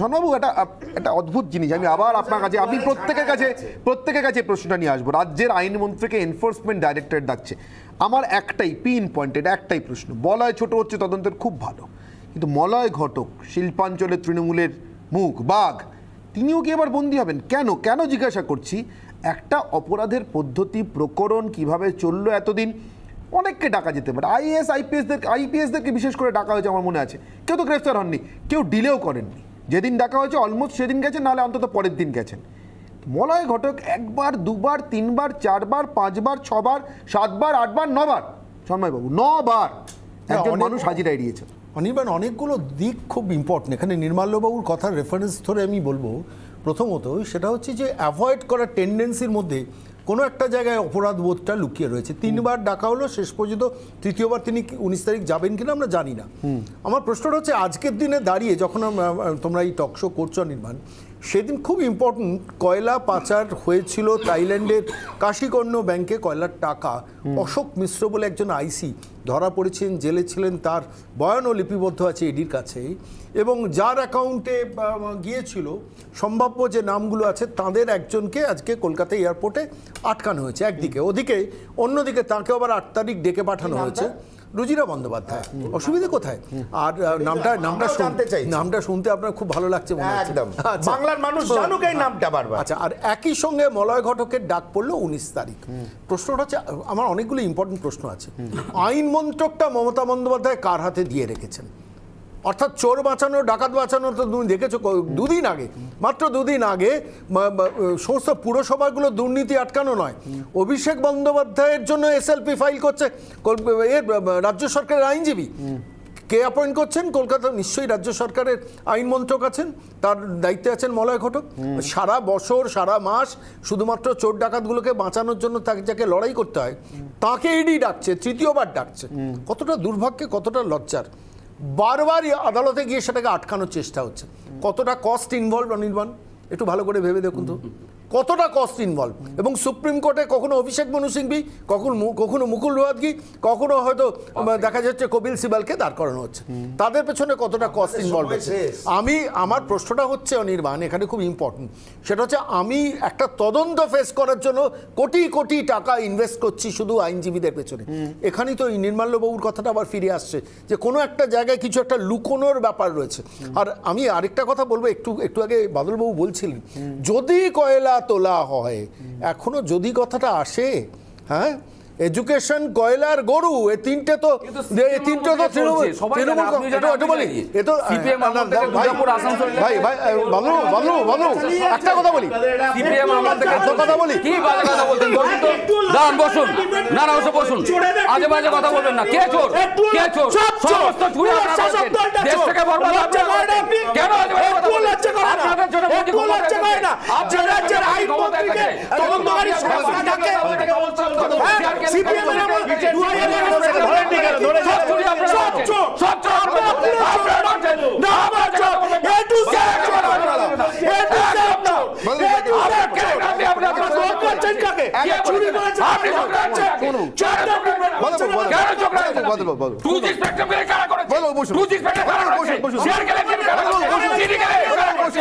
সনবাবু এটা একটা অদ্ভুত জিনিস আমি আবার আপনার কাছে আপনি প্রত্যেকের কাছে প্রত্যেকের কাছে প্রশ্নটা নিয়ে আসবো রাজ্যের আইনমন্ত্রীকে এনফোর্সমেন্ট ডাইরেক্টরেট ডাকছে আমার একটাই পিন পয়েন্টেড একটাই প্রশ্ন বলয় ছোট হচ্ছে তদন্তের খুব ভালো কিন্তু মলয় ঘটক শিল্পাঞ্চলের তৃণমূলের মুখ বাঘ তিনিও কি এবার বন্দী হবেন কেন কেন জিজ্ঞাসা করছি একটা অপরাধের পদ্ধতি প্রকরণ কিভাবে চললো এতদিন অনেককে ডাকা যেতে পারে আইএস আইপিএসদের আইপিএসদেরকে বিশেষ করে ডাকা হয়েছে আমার মনে আছে কেউ তো গ্রেফতার হননি কেউ ডিলেও করেননি যেদিন ডাকা হয়েছে অলমোস্ট সেদিন গেছেন নাহলে অন্তত পরের দিন গেছেন মলয় ঘটক একবার দুবার তিনবার চারবার পাঁচবার ছবার সাতবার আটবার নবার সন্ময়বাবু নবার একজন মানুষ হাজিরা এড়িয়েছে অনির্বাণ অনেকগুলো দিক খুব ইম্পর্টেন্ট এখানে নির্মাল্যবাবুর কথার রেফারেন্স ধরে আমি বলবো প্রথমত সেটা হচ্ছে যে অ্যাভয়েড করার টেন্ডেন্সির মধ্যে কোনো একটা জায়গায় অপরাধ বোধটা লুকিয়ে রয়েছে তিনবার ডাকা হলো শেষ পর্যন্ত তৃতীয়বার তিনি উনিশ তারিখ যাবেন কিনা আমরা জানি না আমার প্রশ্নটা হচ্ছে আজকের দিনে দাঁড়িয়ে যখন তোমরা এই টক শো করছো নির্মাণ সেদিন খুব ইম্পর্টেন্ট কয়লা পাচার হয়েছিল থাইল্যান্ডের কাশিকর্ণ ব্যাংকে কয়লার টাকা অশোক মিশ্র বলে একজন আইসি ধরা পড়েছেন জেলে ছিলেন তার বয়ানও লিপিবদ্ধ আছে এডির কাছে এবং যার অ্যাকাউন্টে গিয়েছিল সম্ভাব্য যে নামগুলো আছে তাদের একজনকে আজকে কলকাতা এয়ারপোর্টে আটকানো হয়েছে একদিকে ওদিকে অন্যদিকে তাকে আবার আট তারিখ ডেকে পাঠানো হয়েছে রুজিরা বন্দ্যোপাধ্যায় অসুবিধে কোথায় আর নামটা নামটা শুনতে চাই নামটা শুনতে আপনার খুব ভালো লাগছে মনে হচ্ছে একদম আচ্ছা। বাংলার মানুষ জানুক এই নামটা বারবার আচ্ছা আর একই সঙ্গে মলয় ঘটকের ডাক পড়লো উনিশ তারিখ প্রশ্নটা হচ্ছে আমার অনেকগুলো ইম্পর্টেন্ট প্রশ্ন আছে আইন মন্ত্রকটা মমতা বন্দ্যোপাধ্যায় কার হাতে দিয়ে রেখেছেন অর্থাৎ চোর বাঁচানো ডাকাত বাঁচানো তো তুমি দেখেছো দুদিন আগে মাত্র দুদিন আগে সমস্ত পুরসভাগুলো দুর্নীতি আটকানো নয় অভিষেক বন্দ্যোপাধ্যায়ের জন্য এসএলপি ফাইল করছে এর রাজ্য সরকারের আইনজীবী কে অ্যাপয়েন্ট করছেন কলকাতা নিশ্চয়ই রাজ্য সরকারের আইন মন্ত্রক আছেন তার দায়িত্বে আছেন মলয় ঘটক সারা বছর সারা মাস শুধুমাত্র চোর ডাকাতগুলোকে বাঁচানোর জন্য তাকে যাকে লড়াই করতে হয় তাকে ইডি e ডাকছে তৃতীয়বার ডাকছে কতটা দুর্ভাগ্যে কতটা লজ্জার বারবারই আদালতে গিয়ে সেটাকে আটকানোর চেষ্টা হচ্ছে কতটা কস্ট ইনভলভ অনির্বাণ একটু ভালো করে ভেবে দেখুন তো কতটা কস্ট ইনভলভ এবং সুপ্রিম কোর্টে কখনো অভিষেক মনু সিংভি কখনো কখনো মুকুল রোহাতগি কখনো হয়তো দেখা যাচ্ছে কপিল সিবালকে দাঁড় করানো হচ্ছে তাদের পেছনে কতটা কস্ট ইনভলভ হচ্ছে আমি আমার প্রশ্নটা হচ্ছে অনির্বাণ এখানে খুব ইম্পর্টেন্ট সেটা হচ্ছে আমি একটা তদন্ত ফেস করার জন্য কোটি কোটি টাকা ইনভেস্ট করছি শুধু আইনজীবীদের পেছনে এখানেই তো নির্মাল্যবাবুর কথাটা আবার ফিরে আসছে যে কোনো একটা জায়গায় কিছু একটা লুকোনোর ব্যাপার রয়েছে আর আমি আরেকটা কথা বলবো একটু একটু আগে বাদলবাবু বলছিলেন যদি কয়লা কয়লা তোলা হয় এখনো যদি কথাটা আসে হ্যাঁ এডুকেশন কয়লার গরু এ তিনটে তো এই তিনটে তো তৃণমূল ভাই ভাই ভাই বাবলু বাবলু একটা কথা বলি কথা বলি বসুন না না বসুন আজে বাজে কথা বলবেন না কে চোর কে চোর সমস্ত কেন একটু লজ্জা করে না যে রাজ্যের আইন মন্ত্রীকে তদন্তকারী সংস্থা ডাকে সিপিএম এর আমল 2011 থেকে ধরে নিয়ে গেল ধরে সব চুরি আপনারা সব সব আপনারা না আমার সব এ টু জেড আপনারা এ টু জেড না এ টু জেড আপনি আপনারা দোষ করছেন কাকে চুরি করেছেন আপনি করছেন চার আপনি বলছেন কেন চোখ রাখছেন টু জি স্পেক্ট্রাম কারা করেছে বলো বসুন টু জি স্পেক্ট্রাম কারা করেছে শেয়ার গেলে কারা করেছে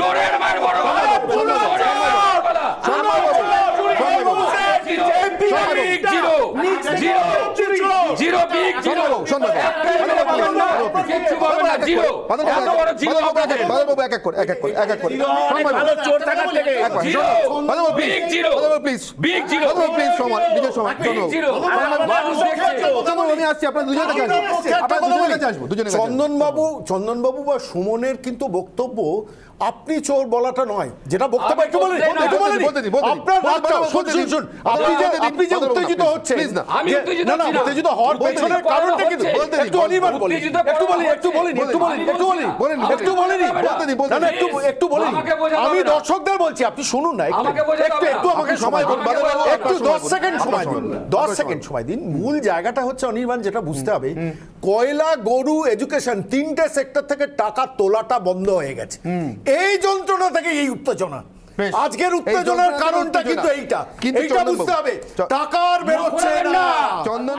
চোরের মার বড় zero zero zero big zero zero zero এক এক করে এক এক করে এক এক করে ভালো চোর থাকার থেকে zero zero please zero please সময় নিজের সময় আমি আসছি আপনারা কাছে আপনারা কাছে আসবো কাছে চন্দন বাবু চন্দন বাবু বা সুমনের কিন্তু বক্তব্য আপনি চোর বলাটা নয় যেটা বক্তব্য একটু বলেন একটু বলেন আপনার শুন শুন আপনি যে আপনি যে উত্তেজিত হচ্ছে না আমি উত্তেজিত না উত্তেজিত হওয়ার পেছনের কারণটা কি একটু অনিবার বলি একটু বলি একটু বলি একটু বলি একটু বলি একটু বলি না না একটু একটু বলি আমি দর্শকদের বলছি আপনি শুনুন না একটু একটু আমাকে সময় দিন একটু 10 সেকেন্ড সময় দিন 10 সেকেন্ড সময় দিন মূল জায়গাটা হচ্ছে অনির্বাণ যেটা বুঝতে হবে কয়লা গরু এডুকেশন তিনটে সেক্টর থেকে টাকা তোলাটা বন্ধ হয়ে গেছে এই যন্ত্রণা থেকে এই উত্তেজনা আজকের উত্তেজনার কারণটা কিন্তু এইটা এইটা বুঝতে হবে টাকার বেরোচ্ছে না